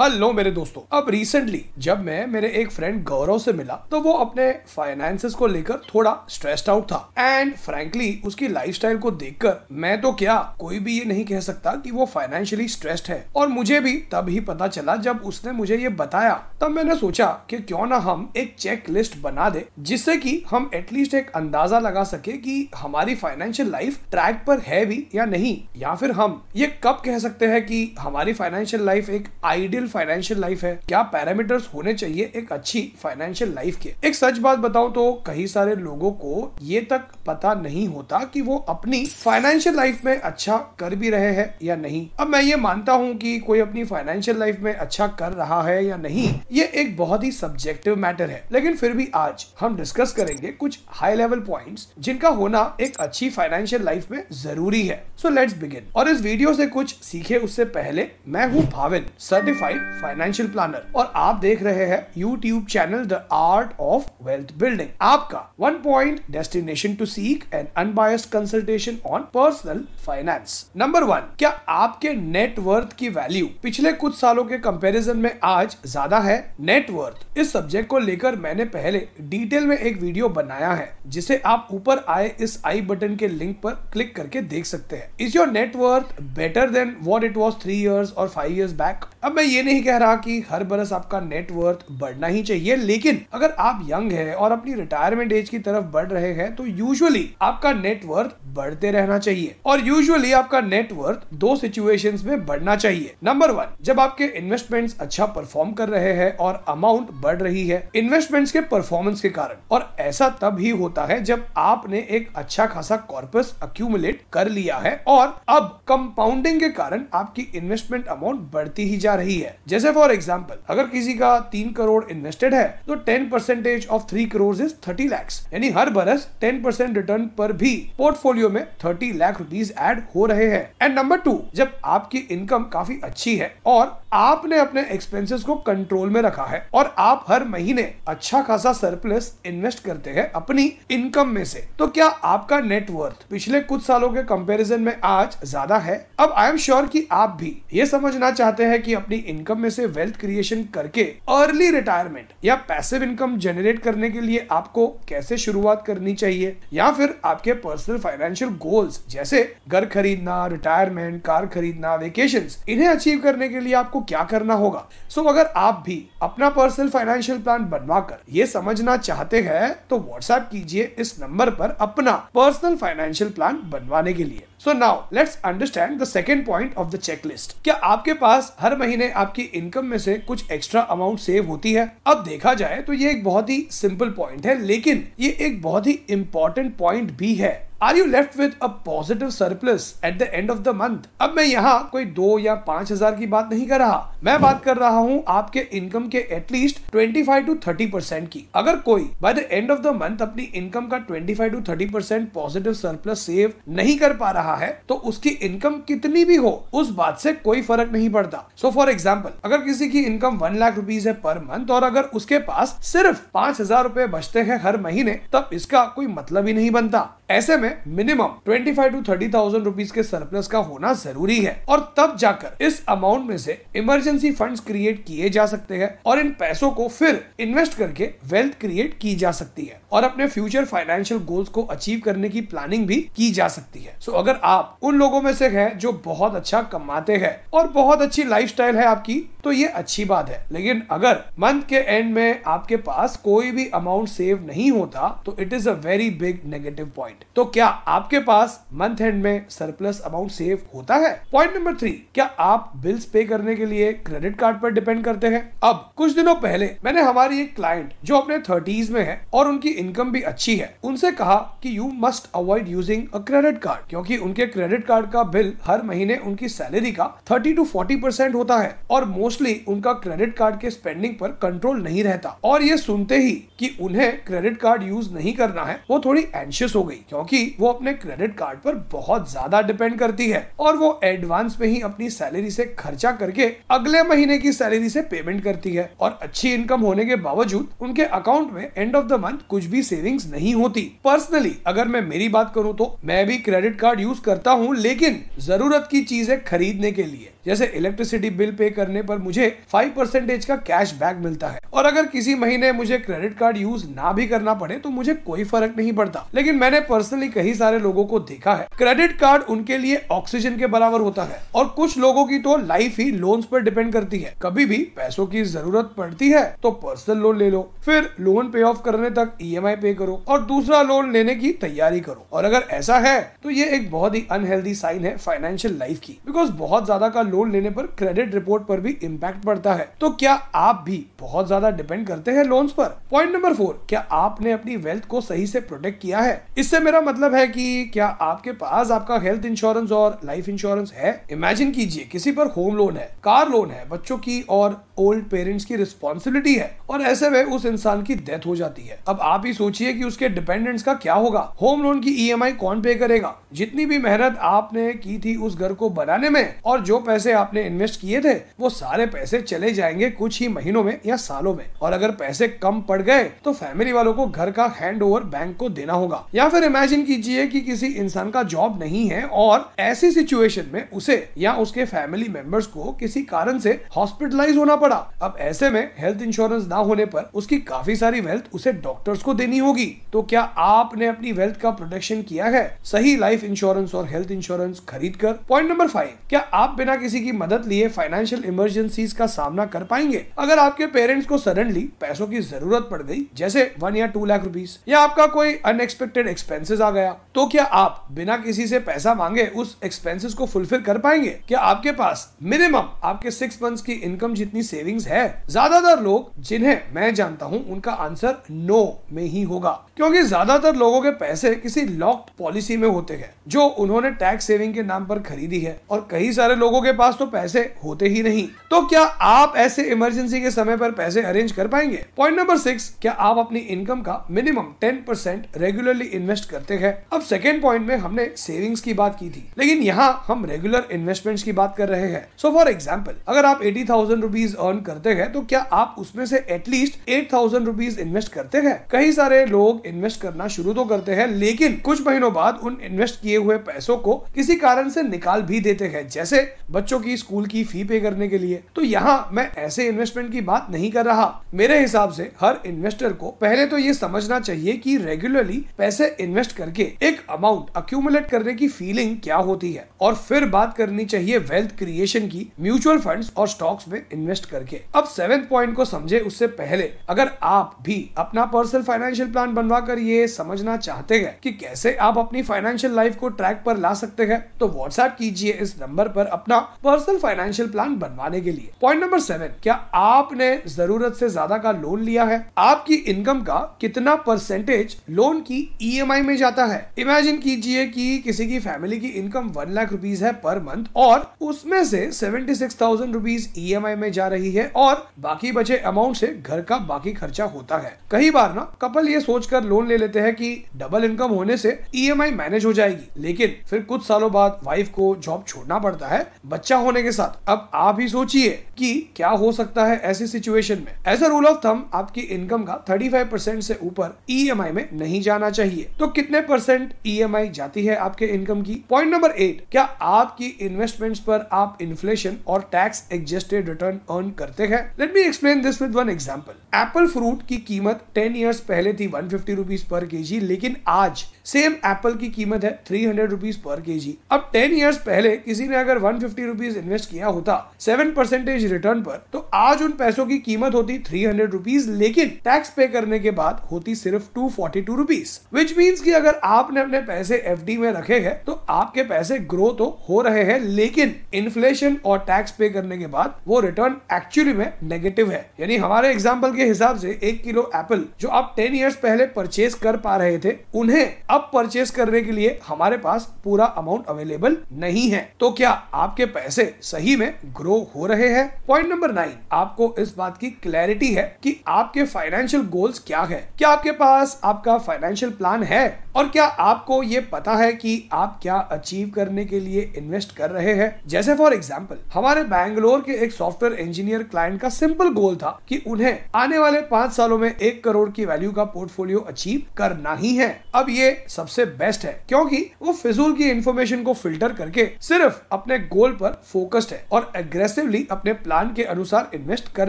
hello मेरे दोस्तों अब रिसेंटली जब मैं मेरे एक फ्रेंड गौरव से मिला तो वो अपने फाइनेंसेस को लेकर थोड़ा स्ट्रेस्ड आउट था एंड फ्रैंकली उसकी लाइफस्टाइल को देखकर मैं तो क्या कोई भी ये नहीं कह सकता कि वो फाइनेंशियली स्ट्रेस्ड है और मुझे भी तब ही पता चला जब उसने मुझे ये बताया तब मैंने सोचा की क्यों ना हम एक चेक लिस्ट बना दे जिससे की हम एटलीस्ट एक अंदाजा लगा सके की हमारी फाइनेंशियल लाइफ ट्रैक पर है भी या नहीं या फिर हम ये कब कह सकते हैं कि हमारी फाइनेंशियल लाइफ एक आइडियल स्टेबल फाइनेंशियल लाइफ है क्या पैरामीटर्स होने चाहिए एक अच्छी फाइनेंशियल लाइफ के एक सच बात बताऊं तो कई सारे लोगों को ये तक पता नहीं होता कि वो अपनी फाइनेंशियल लाइफ में अच्छा कर भी रहे हैं या नहीं अब मैं ये मानता हूँ कि कोई अपनी फाइनेंशियल लाइफ में अच्छा कर रहा है या नहीं ये एक बहुत ही सब्जेक्टिव मैटर है लेकिन फिर भी आज हम डिस्कस करेंगे कुछ हाई लेवल पॉइंट्स जिनका होना एक अच्छी फाइनेंशियल लाइफ में जरूरी है सो लेट्स बिगिन और इस वीडियो से कुछ सीखे उससे पहले मैं हूँ Bhavin certified by financial planner और आप देख रहे हैं YouTube channel the art of wealth building आपका one point destination to seek and unbiased consultation on personal finance number one क्या आपके नेटवर्थ की वैल्यू पिछले कुछ सालों के कंपैरिजन में आज ज्यादा है नेटवर्थ इस सब्जेक्ट को लेकर मैंने पहले डिटेल में एक वीडियो बनाया है जिसे आप ऊपर आए इस आई बटन के लिंक पर क्लिक करके देख सकते हैं is your net worth better than what it was three years और फाइव ईयर्स बैक अब मैं ये नहीं कह रहा कि हर बरस आपका नेटवर्थ बढ़ना ही चाहिए लेकिन अगर आप यंग है और अपनी रिटायरमेंट एज की तरफ बढ़ रहे हैं तो यूजुअली आपका नेटवर्थ बढ़ते रहना चाहिए और यूजुअली आपका नेटवर्थ दो सिचुएशंस में बढ़ना चाहिए नंबर वन जब आपके इन्वेस्टमेंट्स अच्छा परफॉर्म कर रहे हैं और अमाउंट बढ़ रही है इन्वेस्टमेंट्स के परफॉर्मेंस के कारण और ऐसा तब ही होता है जब आपने एक अच्छा खासा कॉर्पस अक्यूमुलेट कर लिया है और अब कंपाउंडिंग के कारण आपकी इन्वेस्टमेंट अमाउंट बढ़ती ही जा रही है है जैसे फॉर एग्जाम्पल अगर किसी का तीन करोड़ इन्वेस्टेड है तो ten percentage of three crore is thirty lakhs यानी हर बरस टेन परसेंट रिटर्न पर भी पोर्टफोलियो में थर्टी लाख रुपीज एड हो रहे हैं एंड नंबर टू जब आपकी इनकम काफी अच्छी है और आपने अपने एक्सपेंसेस को कंट्रोल में रखा है और आप हर महीने अच्छा खासा सरप्लस इन्वेस्ट करते हैं अपनी इनकम में से तो क्या आपका नेटवर्थ पिछले कुछ सालों के कंपैरिजन में आज ज्यादा है अब आई एम श्योर कि आप भी ये समझना चाहते हैं कि अपनी इनकम में से वेल्थ क्रिएशन करके अर्ली रिटायरमेंट या पैसिव इनकम जनरेट करने के लिए आपको कैसे शुरुआत करनी चाहिए या फिर आपके पर्सनल फाइनेंशियल गोल्स जैसे घर खरीदना रिटायरमेंट कार खरीदना वेकेशन इन्हें अचीव करने के लिए आपको क्या करना होगा सो so, अगर आप भी अपना पर्सनल फाइनेंशियल प्लान कर ये समझना चाहते हैं तो व्हाट्सएप कीजिए इस नंबर पर अपना पर्सनल फाइनेंशियल प्लान बनवाने के लिए so now let's understand the second point of the checklist क्या आपके पास हर महीने आपकी इनकम में से कुछ एक्स्ट्रा अमाउंट सेव होती है अब देखा जाए तो ये एक बहुत ही सिंपल पॉइंट है लेकिन ये एक बहुत ही इम्पोर्टेंट पॉइंट भी है are you left with a positive surplus at the end of the month अब मैं यहाँ कोई दो या पांच हजार की बात नहीं कर रहा मैं बात कर रहा हूँ आपके इनकम के at least twenty five to thirty percent की अगर कोई by the end of the month अपनी इनकम का twenty five to thirty percent positive surplus save नहीं कर पा रहा है तो उसकी इनकम कितनी भी हो उस बात से कोई फर्क नहीं पड़ता सो फॉर एग्जाम्पल अगर किसी की इनकम वन लाख रुपीज है पर मंथ और अगर उसके पास सिर्फ पांच हजार रूपए बचते हैं हर महीने तब इसका कोई मतलब ही नहीं बनता ऐसे में minimum twenty five to thirty thousand rupees के सरप्लस का होना जरूरी है और तब जाकर इस अमाउंट में से इमरजेंसी फंड्स क्रिएट किए जा सकते हैं और इन पैसों को फिर इन्वेस्ट करके वेल्थ क्रिएट की जा सकती है और अपने फ्यूचर फाइनेंशियल गोल्स को अचीव करने की प्लानिंग भी की जा सकती है सो so, अगर आप उन लोगों में से है जो बहुत अच्छा कमाते हैं और बहुत अच्छी लाइफ है आपकी तो ये अच्छी बात है लेकिन अगर मंथ के एंड में आपके पास कोई भी अमाउंट सेव नहीं होता तो it is a very big negative point point तो क्या आपके पास मंथ एंड में सरप्लस अमाउंट सेव होता है पॉइंट नंबर थ्री क्या आप बिल्स पे करने के लिए क्रेडिट कार्ड पर डिपेंड करते हैं अब कुछ दिनों पहले मैंने हमारी एक क्लाइंट जो अपने थर्टीज में है और उनकी इनकम भी अच्छी है उनसे कहा कि you must avoid using a credit card क्योंकि उनके क्रेडिट कार्ड का बिल हर महीने उनकी सैलरी का थर्टी टू फोर्टी परसेंट होता है और मोस्टली उनका क्रेडिट कार्ड के स्पेंडिंग पर कंट्रोल नहीं रहता और ये सुनते ही कि उन्हें क्रेडिट कार्ड यूज नहीं करना है वो थोड़ी एंशियस हो गई क्योंकि वो अपने क्रेडिट कार्ड पर बहुत ज्यादा डिपेंड करती है और वो एडवांस में ही अपनी सैलरी से खर्चा करके अगले महीने की सैलरी से पेमेंट करती है और अच्छी इनकम होने के बावजूद उनके अकाउंट में एंड ऑफ द मंथ कुछ भी सेविंग्स नहीं होती पर्सनली अगर मैं मेरी बात करूँ तो मैं भी क्रेडिट कार्ड यूज करता हूँ लेकिन जरूरत की चीजें खरीदने के लिए जैसे इलेक्ट्रिसिटी बिल पे करने पर मुझे फाइव परसेंटेज का कैश बैक मिलता है और अगर किसी महीने मुझे क्रेडिट कार्ड यूज ना भी करना पड़े तो मुझे कोई फर्क नहीं पड़ता लेकिन मैंने पर्सनली कई सारे लोगों को देखा है क्रेडिट कार्ड उनके लिए ऑक्सीजन के बराबर होता है और कुछ लोगों की तो लाइफ ही लोन पर डिपेंड करती है कभी भी पैसों की जरूरत पड़ती है तो पर्सनल लोन ले लो फिर लोन पे ऑफ करने तक ई e पे करो और दूसरा लोन लेने की तैयारी करो और अगर ऐसा है तो ये एक बहुत ही अनहेल्दी साइन है फाइनेंशियल लाइफ की बिकॉज बहुत ज्यादा का लोन लेने पर क्रेडिट रिपोर्ट पर भी इम्पैक्ट पड़ता है तो क्या आप भी बहुत ज्यादा डिपेंड करते हैं लोन्स पर पॉइंट नंबर फोर क्या आपने अपनी वेल्थ को सही से प्रोटेक्ट किया है इससे मेरा मतलब है कि क्या आपके पास आपका हेल्थ इंश्योरेंस और लाइफ इंश्योरेंस है इमेजिन कीजिए किसी पर होम लोन है कार लोन है बच्चों की और ओल्ड पेरेंट्स की रिस्पॉन्सिबिलिटी है और ऐसे में उस इंसान की डेथ हो जाती है अब आप ही सोचिए कि उसके डिपेंडेंट्स का क्या होगा होम लोन की ई e कौन पे करेगा जितनी भी मेहनत आपने की थी उस घर को बनाने में और जो पैसे पैसे आपने इन्वेस्ट किए थे वो सारे पैसे चले जाएंगे कुछ ही महीनों में या सालों में और अगर पैसे कम पड़ गए तो फैमिली वालों को घर का हैंड ओवर बैंक को देना होगा या फिर इमेजिन कीजिए कि किसी इंसान का जॉब नहीं है और ऐसी सिचुएशन में उसे या उसके फैमिली मेंबर्स को किसी कारण से हॉस्पिटलाइज होना पड़ा अब ऐसे में हेल्थ इंश्योरेंस ना होने पर उसकी काफी सारी वेल्थ उसे डॉक्टर्स को देनी होगी तो क्या आपने अपनी वेल्थ का प्रोटेक्शन किया है सही लाइफ इंश्योरेंस और हेल्थ इंश्योरेंस खरीद कर पॉइंट नंबर फाइव क्या आप बिना किसी किसी की मदद लिए फाइनेंशियल इमरजेंसीज का सामना कर पाएंगे अगर आपके पेरेंट्स को सडनली पैसों की जरूरत पड़ गई जैसे वन या टू लाख रुपीज या आपका कोई अनएक्सपेक्टेड एक्सपेंसेस आ गया तो क्या आप बिना किसी से पैसा मांगे उस एक्सपेंसेस को फुलफिल कर पाएंगे क्या आपके पास मिनिमम आपके सिक्स मंथ की इनकम जितनी सेविंग है ज्यादातर लोग जिन्हें मैं जानता हूँ उनका आंसर नो में ही होगा क्योंकि ज्यादातर लोगों के पैसे किसी लॉक्ड पॉलिसी में होते हैं जो उन्होंने टैक्स सेविंग के नाम पर खरीदी है और कई सारे लोगों के पास पास तो पैसे होते ही नहीं तो क्या आप ऐसे इमरजेंसी के समय पर पैसे अरेंज कर पाएंगे पॉइंट नंबर सिक्स क्या आप अपनी इनकम का minimum ten percent regularly invest करते हैं अब सेकेंड पॉइंट में हमने सेविंग्स की बात की थी लेकिन यहाँ हम रेगुलर इन्वेस्टमेंट की बात कर रहे हैं सो फॉर एग्जाम्पल अगर आप एटी थाउजेंड रुपीज अर्न करते हैं तो क्या आप उसमें से at least eight thousand rupees invest करते हैं कई सारे लोग इन्वेस्ट करना शुरू तो करते हैं लेकिन कुछ महीनों बाद उन इन्वेस्ट किए हुए पैसों को किसी कारण से निकाल भी देते हैं जैसे बच्चों बच्चों की स्कूल की फी पे करने के लिए तो यहाँ मैं ऐसे इन्वेस्टमेंट की बात नहीं कर रहा मेरे हिसाब से हर इन्वेस्टर को पहले तो ये समझना चाहिए कि रेगुलरली पैसे इन्वेस्ट करके एक अमाउंट अक्यूमुलेट करने की फीलिंग क्या होती है और फिर बात करनी चाहिए वेल्थ क्रिएशन की म्यूचुअल फंड और स्टॉक्स में इन्वेस्ट करके अब सेवेंथ पॉइंट को समझे उससे पहले अगर आप भी अपना पर्सनल फाइनेंशियल प्लान बनवा कर ये समझना चाहते हैं कि कैसे आप अपनी फाइनेंशियल लाइफ को ट्रैक पर ला सकते हैं तो व्हाट्सएप कीजिए इस नंबर पर अपना पर्सनल फाइनेंशियल प्लान बनवाने के लिए पॉइंट नंबर सेवन क्या आपने जरूरत से ज्यादा का लोन लिया है आपकी इनकम का कितना परसेंटेज लोन की ईएमआई e में जाता है इमेजिन कीजिए कि किसी की फैमिली की इनकम वन लाख रुपीज है पर मंथ और उसमें से seventy six thousand rupees E में जा रही है और बाकी बचे अमाउंट से घर का बाकी खर्चा होता है कई बार ना कपल ये सोचकर लोन ले लेते हैं कि डबल इनकम होने से ई e मैनेज हो जाएगी लेकिन फिर कुछ सालों बाद वाइफ को जॉब छोड़ना पड़ता है बच्चा अच्छा होने के साथ अब आप ही सोचिए कि क्या हो सकता है ऐसी सिचुएशन में as a rule of thumb आपकी इनकम का 35 परसेंट से ऊपर ई e में नहीं जाना चाहिए तो कितने परसेंट ई e जाती है आपके इनकम की पॉइंट नंबर एट क्या आपकी इन्वेस्टमेंट पर आप इन्फ्लेशन और टैक्स एडजस्टेड रिटर्न अर्न करते हैं let me explain this with one example apple fruit की कीमत टेन ईयर्स पहले थी वन फिफ्टी पर केजी लेकिन आज सेम एप्पल की कीमत है थ्री हंड्रेड रुपीज पर के जी अब टेन ईयर्स पहले किसी ने अगर वन फिफ्टी रुपीज इन्वेस्ट किया होता सेवन परसेंटेज रिटर्न पर तो आज उन पैसों की कीमत होती थ्री हंड्रेड रुपीज लेकिन टैक्स पे करने के बाद होती सिर्फ two forty two rupees which means की अगर आपने अपने पैसे एफ में रखे हैं तो आपके पैसे ग्रो तो हो रहे हैं लेकिन इन्फ्लेशन और टैक्स पे करने के बाद वो रिटर्न एक्चुअली में नेगेटिव है यानी हमारे एग्जाम्पल के हिसाब से एक किलो एप्पल जो आप टेन ईयर्स पहले परचेज कर पा रहे थे उन्हें अब परचेज करने के लिए हमारे पास पूरा अमाउंट अवेलेबल नहीं है तो क्या आपके पैसे सही में ग्रो हो रहे हैं पॉइंट नंबर नाइन आपको इस बात की क्लैरिटी है कि आपके फाइनेंशियल गोल्स क्या है क्या आपके पास आपका फाइनेंशियल प्लान है और क्या आपको ये पता है कि आप क्या अचीव करने के लिए इन्वेस्ट कर रहे हैं जैसे फॉर एग्जाम्पल हमारे बैंगलोर के एक सॉफ्टवेयर इंजीनियर क्लाइंट का सिंपल गोल था कि उन्हें आने वाले पांच सालों में एक करोड़ की वैल्यू का पोर्टफोलियो अचीव करना ही है अब ये सबसे बेस्ट है क्योंकि वो फिजूल की इन्फॉर्मेशन को फिल्टर करके सिर्फ अपने गोल पर फोकस्ड है और एग्रेसिवली अपने प्लान के अनुसार इन्वेस्ट कर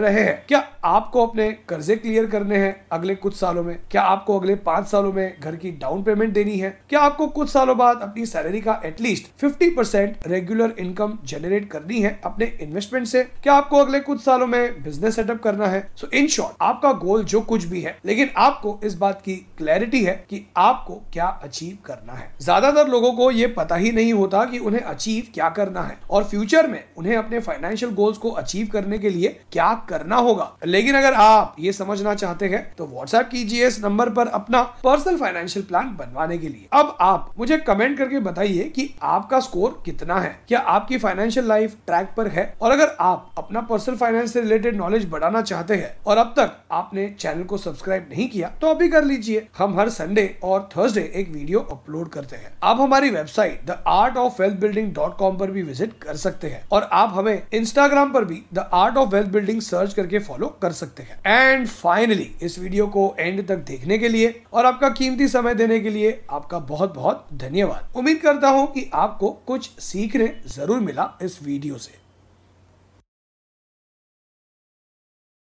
रहे हैं क्या आपको अपने कर्जे क्लियर करने हैं अगले कुछ सालों में क्या आपको अगले पांच सालों में घर की डाउन पेमेंट देनी है क्या आपको कुछ सालों बाद अपनी सैलरी का एटलीस्ट 50% रेगुलर इनकम जनरेट करनी है अपने इन्वेस्टमेंट से क्या आपको अगले कुछ सालों में बिजनेस सेटअप करना है सो इन शॉर्ट आपका गोल जो कुछ भी है लेकिन आपको इस बात की क्लैरिटी है कि आपको क्या अचीव करना है ज्यादातर लोगों को ये पता ही नहीं होता कि उन्हें अचीव क्या करना है और फ्यूचर में उन्हें अपने फाइनेंशियल गोल्स को अचीव करने के लिए क्या करना होगा लेकिन अगर आप ये समझना चाहते हैं तो व्हाट्सएप कीजिए इस नंबर पर अपना पर्सनल फाइनेंशियल प्लान बनवाने के लिए अब आप मुझे कमेंट करके बताइए बताइए कि आपका स्कोर कितना है क्या आपकी फाइनेंशियल लाइफ ट्रैक पर है और अगर आप अपना पर्सनल फाइनेंस से रिलेटेड नॉलेज बढ़ाना चाहते हैं और अब तक आपने चैनल को सब्सक्राइब नहीं किया तो अभी कर लीजिए हम हर संडे और थर्सडे एक वीडियो अपलोड करते हैं आप हमारी website the art of wealth building dot com पर भी विजिट कर सकते हैं और आप हमें इंस्टाग्राम पर भी the art of wealth building search करके फॉलो कर सकते हैं एंड फाइनली इस वीडियो को एंड तक देखने के लिए और आपका कीमती समय देने के लिए आपका बहुत बहुत धन्यवाद उम्मीद कर करता हूं कि आपको कुछ सीखने जरूर मिला इस वीडियो से